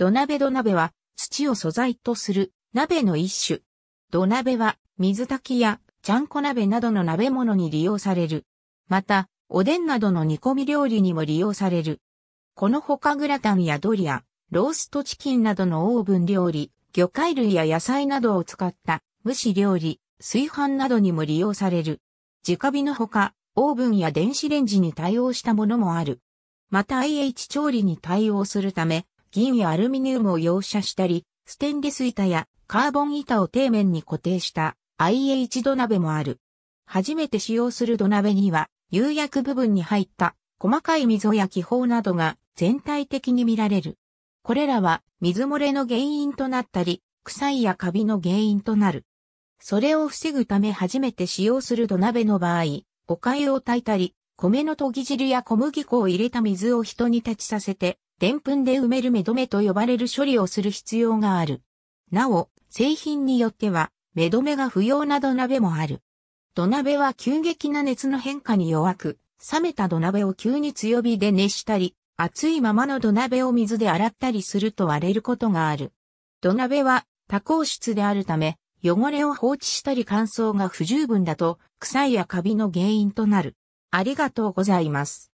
土鍋土鍋は土を素材とする鍋の一種。土鍋は水炊きやちゃんこ鍋などの鍋物に利用される。また、おでんなどの煮込み料理にも利用される。このほかグラタンやドリア、ローストチキンなどのオーブン料理、魚介類や野菜などを使った蒸し料理、炊飯などにも利用される。直火のほか、オーブンや電子レンジに対応したものもある。また IH 調理に対応するため、銀やアルミニウムを溶射したり、ステンレス板やカーボン板を底面に固定した IH 土鍋もある。初めて使用する土鍋には、釉薬部分に入った細かい溝や気泡などが全体的に見られる。これらは水漏れの原因となったり、臭いやカビの原因となる。それを防ぐため初めて使用する土鍋の場合、お粥を炊いたり、米の研ぎ汁や小麦粉を入れた水を人に立ちさせて、デンプンで埋めるメドメと呼ばれる処理をする必要がある。なお、製品によっては、メドメが不要な土鍋もある。土鍋は急激な熱の変化に弱く、冷めた土鍋を急に強火で熱したり、熱いままの土鍋を水で洗ったりすると割れることがある。土鍋は多孔質であるため、汚れを放置したり乾燥が不十分だと、臭いやカビの原因となる。ありがとうございます。